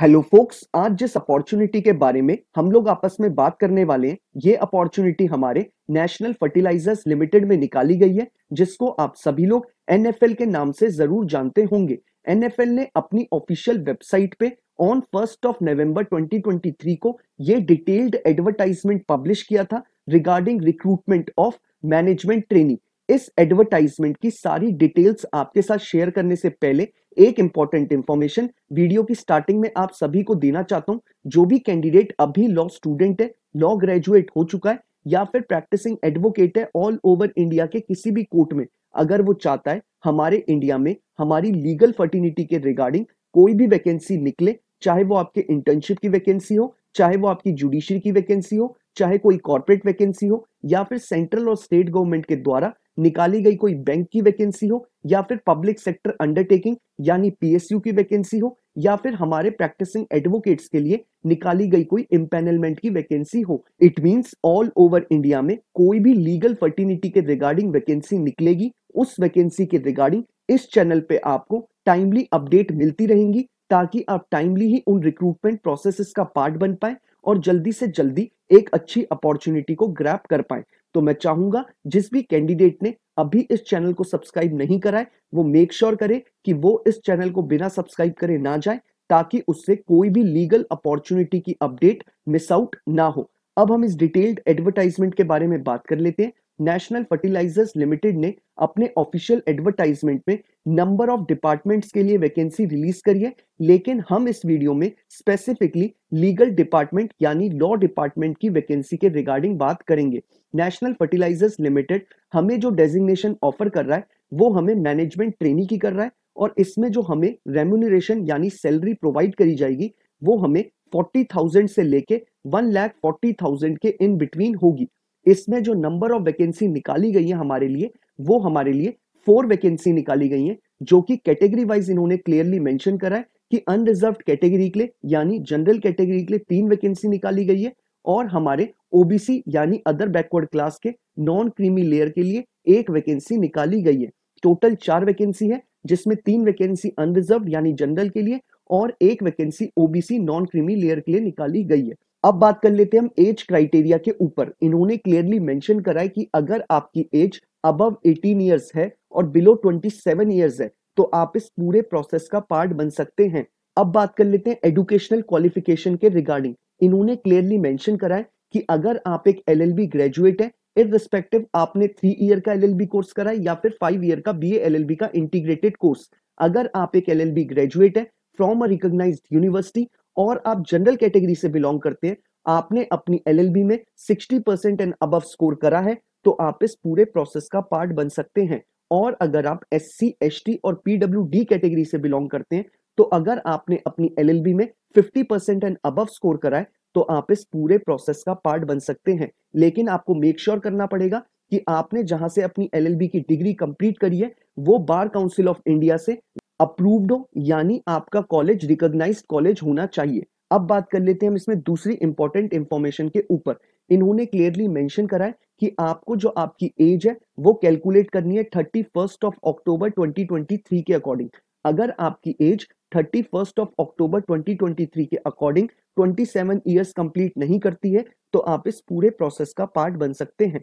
hello focus आज जिस opportunity के बारे में हम लोग आपस में बात करने वाले हैं ये अपॉर्चुनिटी हमारे नेशनल फर्टिलाइजर्स लिमिटेड में निकाली गई है जिसको आप सभी लोग एनएफएल के नाम से जरूर जानते होंगे एनएफएल ने अपनी ऑफिशियल वेबसाइट पे ऑन फर्स्ट ऑफ नवंबर 2023 को ये डिटेल्ड एडवर्टाइजमेंट पब्लिश किया था regarding recruitment of management training इस एडवर्टाइजमेंट की सारी डिटेल्स आपके साथ शेयर करने से पहले एक इंपॉर्टेंट इंफॉर्मेशन वीडियो की स्टार्टिंग में आप सभी को देना चाहता हूं जो भी कैंडिडेट अभी लॉ स्टूडेंट है लॉ ग्रेजुएट हो चुका है या फिर प्रैक्टिसिंग एडवोकेट है ऑल ओवर इंडिया के किसी भी कोर्ट में अगर वो चाहता है हमारे इंडिया में हमारी लीगल फर्टिनिटी के रिगार्डिंग कोई भी वैकेंसी निकले चाहे वो आपके इंटर्नशिप की वैकेंसी हो चाहे वो आपकी जुडिशरी की वैकेंसी हो चाहे कोई कॉर्पोरेट वैकेंसी हो या फिर सेंट्रल और स्टेट गवर्नमेंट के द्वारा निकाली गई कोई बैंक की वैकेंसी हो या फिर पब्लिक सेक्टर अंडरटेकिंग यानी पीएसयू की वैकेंसी हो या फिर हमारे प्रैक्टिसिंग एडवोकेट्स के लिए निकाली गई कोई इम्पेनलमेंट की वैकेंसी हो it means all over India में कोई भी लीगल फर्टिनिटी के रिगार्डिंग वैकेंसी निकलेगी उस वैकेंसी के रिगार्डिंग इस चैनल पे आपको टाइमली अपडेट मिलती रहेंगी ताकि आप टाइमली ही उन रिक्रूटमेंट प्रोसेसेस का पार्ट बन पाए और जल्दी से जल्दी एक अच्छी अपॉर्चुनिटी को ग्रैप कर पाए तो मैं चाहूंगा जिस भी कैंडिडेट ने अभी इस चैनल को सब्सक्राइब नहीं कराए वो मेक श्योर sure करे कि वो इस चैनल को बिना सब्सक्राइब करे ना जाए ताकि उससे कोई भी लीगल अपॉर्चुनिटी की अपडेट मिस आउट ना हो अब हम इस डिटेल्ड एडवर्टाइजमेंट के बारे में बात कर लेते हैं नेशनल फर्टिलाइजर्स लिमिटेड ने अपने ऑफिशियल एडवर्टाइजमेंट में नंबर ऑफ डिपार्टमेंट्स के लिए वैकेंसी रिलीज करी है लेकिन हम इस वीडियो में स्पेसिफिकली लीगल डिपार्टमेंट यानी लॉ डिपार्टमेंट की वैकेंसी के रिगार्डिंग बात करेंगे नेशनल फर्टिलाइजर्स लिमिटेड हमें जो डेजिग्नेशन ऑफर कर रहा है वो हमें मैनेजमेंट ट्रेनिंग की कर रहा है और इसमें जो हमें रेम्यूनरेशन यानी सैलरी प्रोवाइड करी जाएगी वो हमें फोर्टी से लेके वन लैख फोर्टी थाउजेंड के इन बिटवीन होगी इसमें जो नंबर ऑफ वैकेंसी निकाली गई है हमारे लिए वो हमारे लिए फोर वैकेंसी निकाली गई है जो कि कैटेगरी वाइज इन्होंने क्लियरली मेंशन करा है कि अनरिजर्व कैटेगरी के लिए यानी जनरल कैटेगरी के लिए तीन वैकेंसी निकाली गई है और हमारे ओबीसी यानी अदर बैकवर्ड क्लास के नॉन क्रीमी लेयर के लिए एक वैकेंसी निकाली गई है टोटल चार वैकेंसी है जिसमें तीन वैकेंसी अनरिजर्व यानी जनरल के लिए और एक vacancy OBC non creamy layer के लिए निकाली गई है अब बात कर लेते हैं हम एज क्राइटेरिया के ऊपर इन्होंने क्लियरली मेंशन करा है कि अगर आपकी एज अबव 18 इयर्स है और बिलो 27 इयर्स है तो आप इस पूरे प्रोसेस का पार्ट बन सकते हैं अब बात कर लेते हैं एजुकेशनल क्वालिफिकेशन के रिगार्डिंग इन्होंने क्लियरली मेंशन करा है कि अगर आप एक एलएलबी ग्रेजुएट है रिस्पेक्टिव आपने थ्री ईयर का एलएलबी कोर्स करा या फिर फाइव ईयर का बीए एलएलबी का इंटीग्रेटेड कोर्स अगर आप एक एलएलबी ग्रेजुएट है फ्रॉम अ रिकॉग्नाइज्ड यूनिवर्सिटी और आप जनरल कैटेगरी से बिलोंग करते हैं आपने अपनी एल में 60 परसेंट एंड अब स्कोर करा है तो आप इस पूरे प्रोसेस का पार्ट बन सकते हैं और अगर आप एस सी और पीडब्ल्यू कैटेगरी से बिलोंग करते हैं तो अगर आपने अपनी एल में 50 परसेंट एंड अब स्कोर करा है तो आप इस पूरे प्रोसेस का पार्ट बन सकते हैं लेकिन आपको मेक श्योर sure करना पड़ेगा कि आपने जहां से अपनी एल की डिग्री कंप्लीट करी है वो बार काउंसिल ऑफ इंडिया से अप्रूव्ड हो यानी आपका कॉलेज रिकॉग्नाइज्ड कॉलेज होना चाहिए अब बात कर लेते हैं हम इसमें दूसरी इंपॉर्टेंट इंफॉर्मेशन के ऊपर इन्होंने क्लियरली मेंशन करा है कि आपको जो आपकी एज है वो कैलकुलेट करनी है थर्टी फर्स्ट ऑफ अक्टूबर 2023 के अकॉर्डिंग अगर आपकी age thirty first of October 2023 के अकॉर्डिंग 27 इयर्स कंप्लीट नहीं करती है तो आप इस पूरे प्रोसेस का पार्ट बन सकते हैं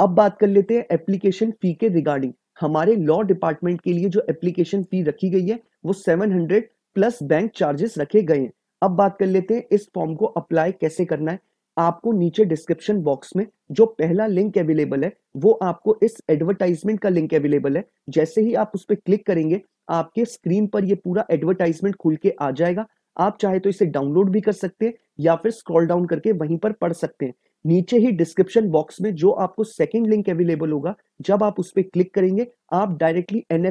अब बात कर लेते हैं एप्लीकेशन फी के रिगार्डिंग हमारे लॉ डिपार्टमेंट के लिए जो एप्लीकेशन फी रखी गई है वो seven hundred plus bank charges रखे गए हैं अब बात कर लेते हैं इस फॉर्म को अप्लाई कैसे करना है आपको नीचे डिस्क्रिप्शन बॉक्स में जो पहला लिंक अवेलेबल है वो आपको इस एडवर्टाइजमेंट का लिंक अवेलेबल है जैसे ही आप उस पर क्लिक करेंगे आपके स्क्रीन पर ये पूरा एडवर्टाइजमेंट खुल के आ जाएगा आप चाहे तो इसे डाउनलोड भी कर सकते हैं या फिर स्क्रॉल डाउन करके वहीं पर पढ़ सकते हैं नीचे ही डिस्क्रिप्शन बॉक्स में जो आपको सेकेंड लिंक अवेलेबल होगा जब आप उस पर क्लिक करेंगे आप डायरेक्टली एन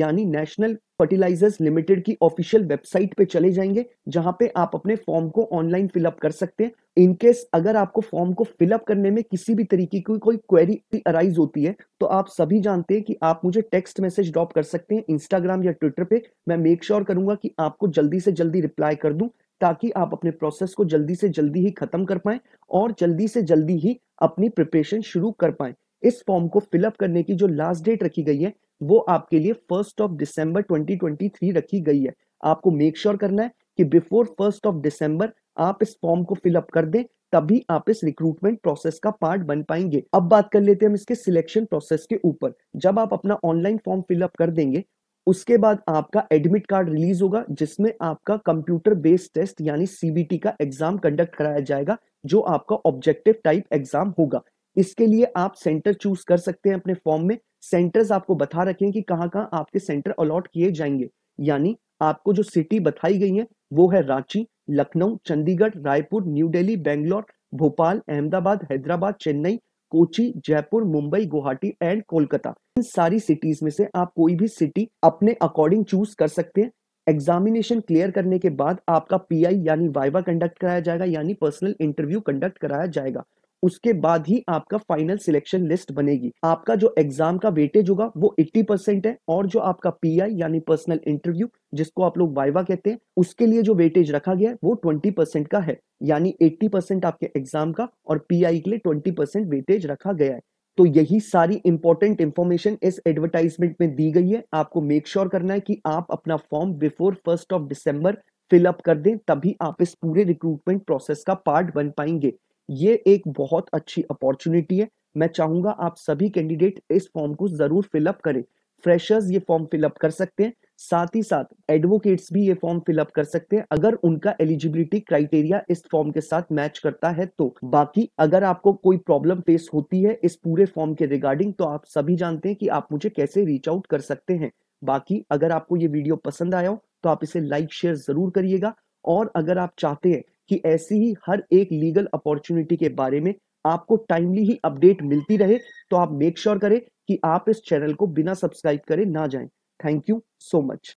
यानी नेशनल फर्टिलाइजर्स लिमिटेड की ऑफिशियल वेबसाइट पे चले जाएंगे जहां पे आप अपने फॉर्म को ऑनलाइन फिलअप कर सकते हैं इनकेस अगर आपको फॉर्म को फिलअप करने में किसी भी तरीके की कोई क्वेरी अराइज होती है तो आप सभी जानते हैं कि आप मुझे टेक्स्ट मैसेज ड्रॉप कर सकते हैं इंस्टाग्राम या ट्विटर पे मैं मेक श्योर sure करूंगा कि आपको जल्दी से जल्दी रिप्लाई कर दूं ताकि आप अपने प्रोसेस को जल्दी से जल्दी ही खत्म कर पाए और जल्दी से जल्दी ही अपनी प्रिपरेशन शुरू कर पाए इस फॉर्म को फिलअप करने की जो लास्ट डेट रखी गई है वो आपके लिए फर्स्ट ऑफ दिसंबर 2023 रखी गई है आपको मेक श्योर sure करना है कि बिफोर फर्स्ट ऑफ दिसंबर आप इस फॉर्म को फिलअप कर दें तभी आप इस रिक्रूटमेंट प्रोसेस का पार्ट बन पाएंगे अब बात कर लेते हैं हम इसके सिलेक्शन प्रोसेस के ऊपर जब आप अपना ऑनलाइन फॉर्म फिलअप कर देंगे उसके बाद आपका एडमिट कार्ड रिलीज होगा जिसमें आपका कंप्यूटर बेस्ड टेस्ट यानी सीबीटी का एग्जाम कंडक्ट कराया जाएगा जो आपका ऑब्जेक्टिव टाइप एग्जाम होगा इसके लिए आप सेंटर चूज कर सकते हैं अपने फॉर्म में सेंटर्स आपको बता रखे हैं कि कहाँ कहाँ आपके सेंटर अलॉट किए जाएंगे यानी आपको जो सिटी बताई गई है वो है रांची लखनऊ चंडीगढ़ रायपुर न्यू दिल्ली बेंगलोर भोपाल अहमदाबाद हैदराबाद चेन्नई कोची जयपुर मुंबई गुवाहाटी एंड कोलकाता इन सारी सिटीज में से आप कोई भी सिटी अपने अकॉर्डिंग चूज कर सकते हैं एग्जामिनेशन क्लियर करने के बाद आपका पीआई यानी वाइवा कंडक्ट कराया जाएगा यानी पर्सनल इंटरव्यू कंडक्ट कराया जाएगा उसके बाद ही आपका फाइनल सिलेक्शन लिस्ट बनेगी आपका जो एग्जाम का वेटेज होगा वो 80 परसेंट है और जो आपका पीआई यानी पर्सनल इंटरव्यू जिसको आप लोग वाइवा कहते हैं उसके लिए जो वेटेज रखा गया है वो 20 परसेंट का है यानी 80 परसेंट आपके एग्जाम का और पीआई के लिए 20 परसेंट वेटेज रखा गया है तो यही सारी इंपॉर्टेंट इंफॉर्मेशन इस एडवर्टाइजमेंट में दी गई है आपको मेक श्योर sure करना है कि आप अपना form before first of December fill up कर दें तभी आप इस पूरे रिक्रूटमेंट प्रोसेस का पार्ट बन पाएंगे ये एक बहुत अच्छी अपॉर्चुनिटी है मैं चाहूंगा आप सभी कैंडिडेट इस फॉर्म को जरूर फिलअप करें फ्रेशर्स ये फॉर्म फिलअप कर सकते हैं साथ ही साथ एडवोकेट्स भी ये फॉर्म फिलअप कर सकते हैं अगर उनका एलिजिबिलिटी क्राइटेरिया इस फॉर्म के साथ मैच करता है तो बाकी अगर आपको कोई प्रॉब्लम फेस होती है इस पूरे फॉर्म के रिगार्डिंग तो आप सभी जानते हैं कि आप मुझे कैसे रीच आउट कर सकते हैं बाकी अगर आपको ये वीडियो पसंद आया हो तो आप इसे लाइक शेयर जरूर करिएगा और अगर आप चाहते हैं कि ऐसी ही हर एक लीगल अपॉर्चुनिटी के बारे में आपको टाइमली ही अपडेट मिलती रहे तो आप मेक श्योर sure करें कि आप इस चैनल को बिना सब्सक्राइब करे ना जाएं थैंक यू सो मच